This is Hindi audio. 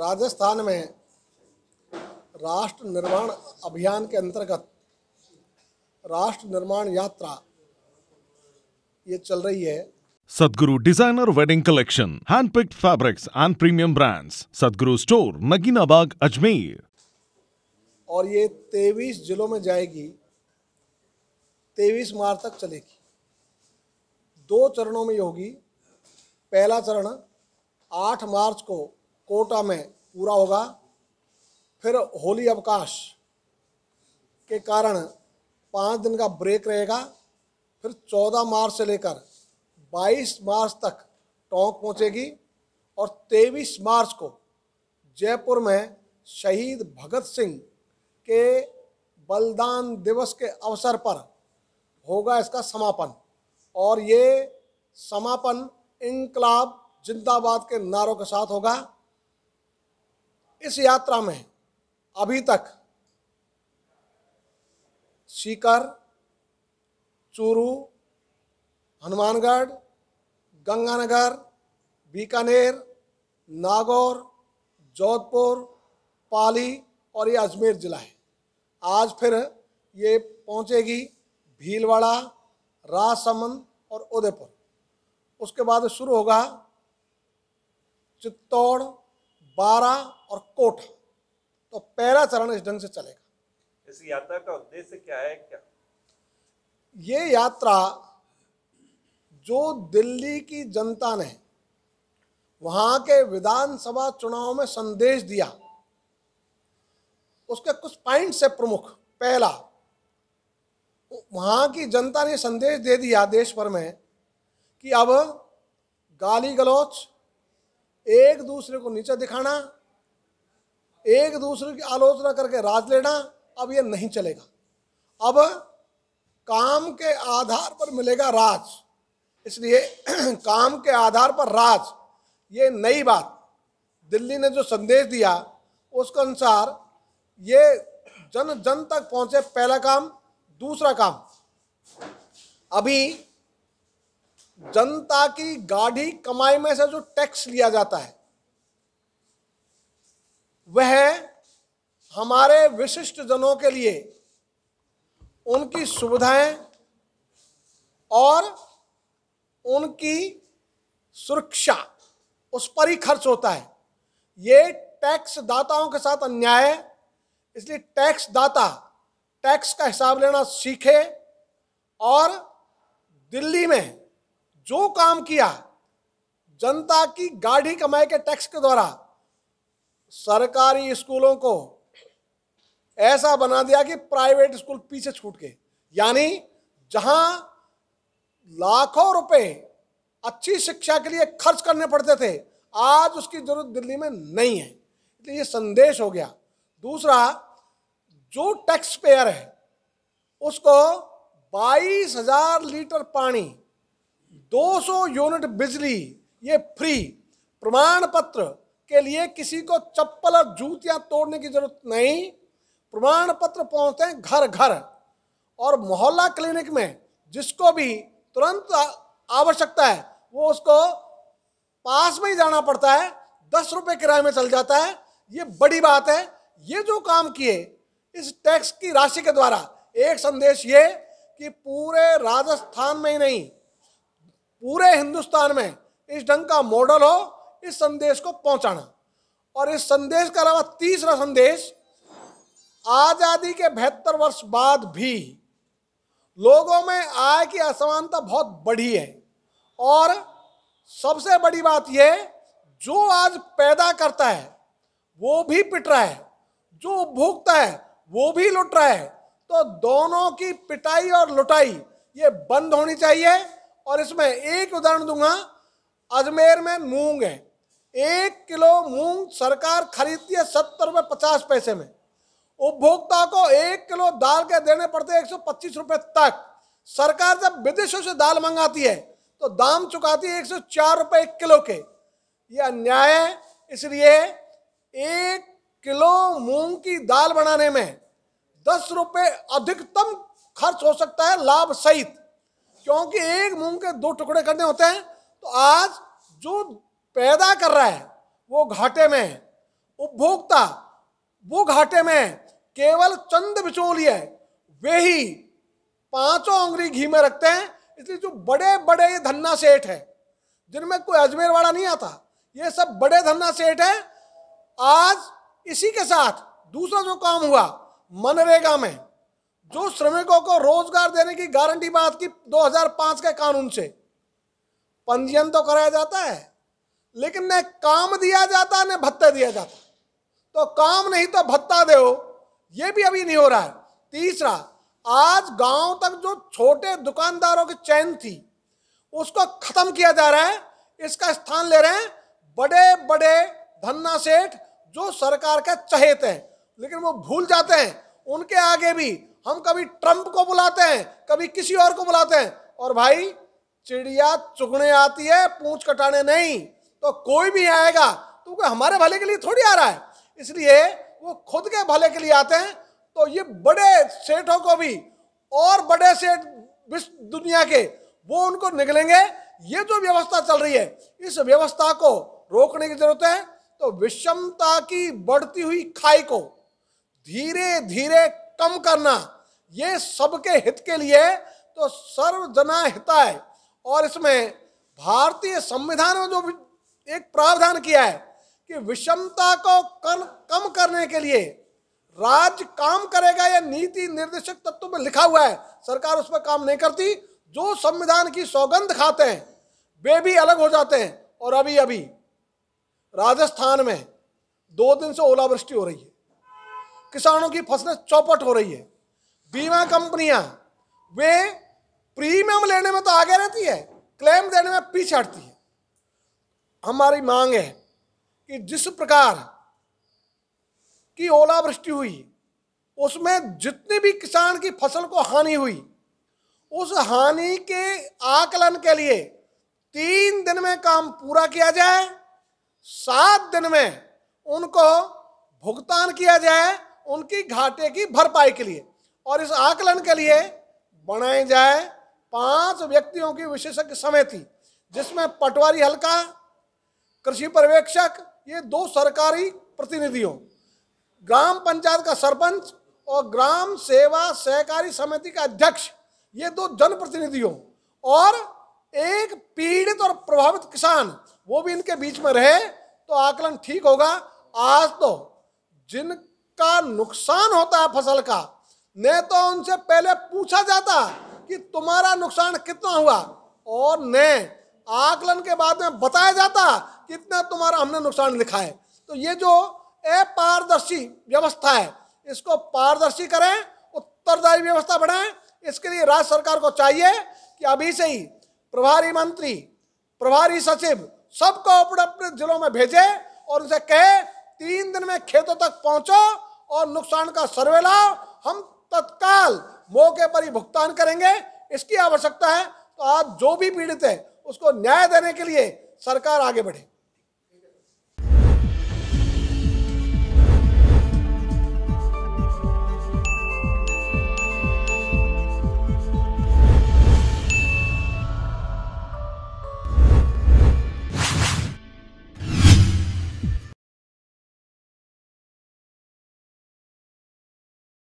राजस्थान में राष्ट्र निर्माण अभियान के अंतर्गत राष्ट्र निर्माण यात्रा ये चल रही है Sadguru designer wedding collection handpicked fabrics and premium brands Sadguru store Naginabagh Ajmer और ये तेईस जिलों में जाएगी तेईस मार्च तक चलेगी दो चरणों में होगी पहला चरण आठ मार्च को कोटा में पूरा होगा फिर होली अवकाश के कारण पाँच दिन का ब्रेक रहेगा फिर चौदह मार्च से लेकर बाईस मार्च तक टोंक पहुँचेगी और तेईस मार्च को जयपुर में शहीद भगत सिंह के बलिदान दिवस के अवसर पर होगा इसका समापन और ये समापन इनकलाब जिंदाबाद के नारों के साथ होगा इस यात्रा में अभी तक सीकर चूरू हनुमानगढ़ गंगानगर बीकानेर नागौर जोधपुर पाली और ये अजमेर ज़िला है आज फिर ये पहुंचेगी भीलवाड़ा राजसमंद और उदयपुर उसके बाद शुरू होगा चित्तौड़ बारह और कोट तो पहला चरण इस ढंग से चलेगा इस यात्रा का उद्देश्य क्या है क्या ये यात्रा जो दिल्ली की जनता ने वहां के विधानसभा चुनाव में संदेश दिया उसके कुछ पॉइंट्स है प्रमुख पहला वहां की जनता ने संदेश दे दिया देश भर में कि अब गाली गलौच एक दूसरे को नीचा दिखाना एक दूसरे की आलोचना करके राज लेना अब ये नहीं चलेगा अब काम के आधार पर मिलेगा राज इसलिए काम के आधार पर राज ये नई बात दिल्ली ने जो संदेश दिया उसके अनुसार ये जन जन तक पहुंचे पहला काम दूसरा काम अभी जनता की गाढ़ी कमाई में से जो टैक्स लिया जाता है वह हमारे विशिष्ट जनों के लिए उनकी सुविधाएं और उनकी सुरक्षा उस पर ही खर्च होता है ये टैक्स दाताओं के साथ अन्याय है इसलिए टैक्स दाता टैक्स का हिसाब लेना सीखे और दिल्ली में जो काम किया जनता की गाढ़ी कमाई के टैक्स के द्वारा सरकारी स्कूलों को ऐसा बना दिया कि प्राइवेट स्कूल पीछे छूट गए यानी जहां लाखों रुपए अच्छी शिक्षा के लिए खर्च करने पड़ते थे आज उसकी जरूरत दिल्ली में नहीं है तो ये संदेश हो गया दूसरा जो टैक्स पेयर है उसको बाईस हजार लीटर पानी 200 यूनिट बिजली ये फ्री प्रमाण पत्र के लिए किसी को चप्पल और जूतियां तोड़ने की जरूरत नहीं प्रमाण पत्र पहुंचते हैं घर घर और मोहल्ला क्लिनिक में जिसको भी तुरंत आवश्यकता है वो उसको पास में ही जाना पड़ता है दस रुपये किराए में चल जाता है ये बड़ी बात है ये जो काम किए इस टैक्स की राशि के द्वारा एक संदेश ये कि पूरे राजस्थान में ही नहीं पूरे हिंदुस्तान में इस ढंग का मॉडल हो इस संदेश को पहुंचाना और इस संदेश के अलावा तीसरा संदेश आज़ादी के बहत्तर वर्ष बाद भी लोगों में आय की असमानता बहुत बढ़ी है और सबसे बड़ी बात यह जो आज पैदा करता है वो भी पिट रहा है जो उपभोक्ता है वो भी लुट रहा है तो दोनों की पिटाई और लुटाई ये बंद होनी चाहिए और इसमें एक उदाहरण दूंगा अजमेर में मूंग है एक किलो मूंग सरकार खरीदती है सत्तर रुपये पचास पैसे में उपभोक्ता को एक किलो दाल के देने पड़ते हैं एक सौ पच्चीस रुपये तक सरकार जब विदेशों से दाल मंगाती है तो दाम चुकाती है एक सौ चार रुपये एक किलो के ये अन्याय है इसलिए एक किलो मूंग की दाल बनाने में दस रुपये अधिकतम खर्च हो सकता है लाभ सहित क्योंकि एक मूंग के दो टुकड़े करने होते हैं तो आज जो पैदा कर रहा है वो घाटे में उपभोक्ता वो घाटे में केवल चंद बिचोली है वे ही पांचों उंगली घी में रखते हैं इसलिए जो बड़े बड़े ये धन्ना सेठ है जिनमें कोई अजमेर वाला नहीं आता ये सब बड़े धन्ना सेठ है आज इसी के साथ दूसरा जो काम हुआ मनरेगा में जो श्रमिकों को रोजगार देने की गारंटी बात की 2005 के कानून से पंजीयन तो कराया जाता है लेकिन न काम दिया जाता न भत्ता दिया जाता तो काम नहीं तो भत्ता दो ये भी अभी नहीं हो रहा है तीसरा आज गांव तक जो छोटे दुकानदारों की चैन थी उसको खत्म किया जा रहा है इसका स्थान ले रहे हैं बड़े बड़े धन्ना सेठ जो सरकार के चहेते हैं लेकिन वो भूल जाते हैं उनके आगे भी हम कभी ट्रंप को बुलाते हैं कभी किसी और को बुलाते हैं और भाई चिड़िया चुगने आती है पूंछ कटाने नहीं तो कोई भी आएगा तो हमारे भले के लिए थोड़ी आ रहा है इसलिए वो खुद के भले के लिए आते हैं तो ये बड़े सेठों को भी और बड़े सेठ विश्व दुनिया के वो उनको निकलेंगे ये जो व्यवस्था चल रही है इस व्यवस्था को रोकने की जरूरत है तो विषमता की बढ़ती हुई खाई को धीरे धीरे कम करना ये सबके हित के लिए तो सर्वजना हिताय और इसमें भारतीय संविधान में जो एक प्रावधान किया है कि विषमता को कर, कम करने के लिए राज्य काम करेगा या नीति निर्देशक तत्व में लिखा हुआ है सरकार उस पर काम नहीं करती जो संविधान की सौगंध खाते हैं वे भी अलग हो जाते हैं और अभी अभी राजस्थान में दो दिन से ओलावृष्टि हो रही है किसानों की फसलें चौपट हो रही है बीमा कंपनियां वे प्रीमियम लेने में तो आगे रहती है क्लेम देने में पीछे हटती है हमारी मांग है कि जिस प्रकार की ओलावृष्टि हुई उसमें जितनी भी किसान की फसल को हानि हुई उस हानि के आकलन के लिए तीन दिन में काम पूरा किया जाए सात दिन में उनको भुगतान किया जाए उनकी घाटे की भरपाई के लिए और इस आकलन के लिए बनाए जाए पांच व्यक्तियों की विशेषज्ञ समिति जिसमें पटवारी हल्का कृषि पर्यवेक्षक ये दो सरकारी प्रतिनिधियों ग्राम पंचायत का सरपंच और ग्राम सेवा सहकारी समिति का अध्यक्ष ये दो जनप्रतिनिधियों और एक पीड़ित और प्रभावित किसान वो भी इनके बीच में रहे तो आकलन ठीक होगा आज तो जिनका नुकसान होता है फसल का न तो उनसे पहले पूछा जाता कि तुम्हारा नुकसान कितना हुआ और न आकलन के बाद में बताया जाता कितना तुम्हारा हमने नुकसान लिखा है तो ये जो अपारदर्शी व्यवस्था है इसको पारदर्शी करें उत्तरदायी व्यवस्था बढ़ाएं इसके लिए राज्य सरकार को चाहिए कि अभी से ही प्रभारी मंत्री प्रभारी सचिव सबको अपने अपने जिलों में भेजे और उनसे कहे तीन दिन में खेतों तक पहुंचो और नुकसान का सर्वे लाओ हम तत्काल मौके पर ही भुगतान करेंगे इसकी आवश्यकता है तो आज जो भी पीड़ित है उसको न्याय देने के लिए सरकार आगे बढ़े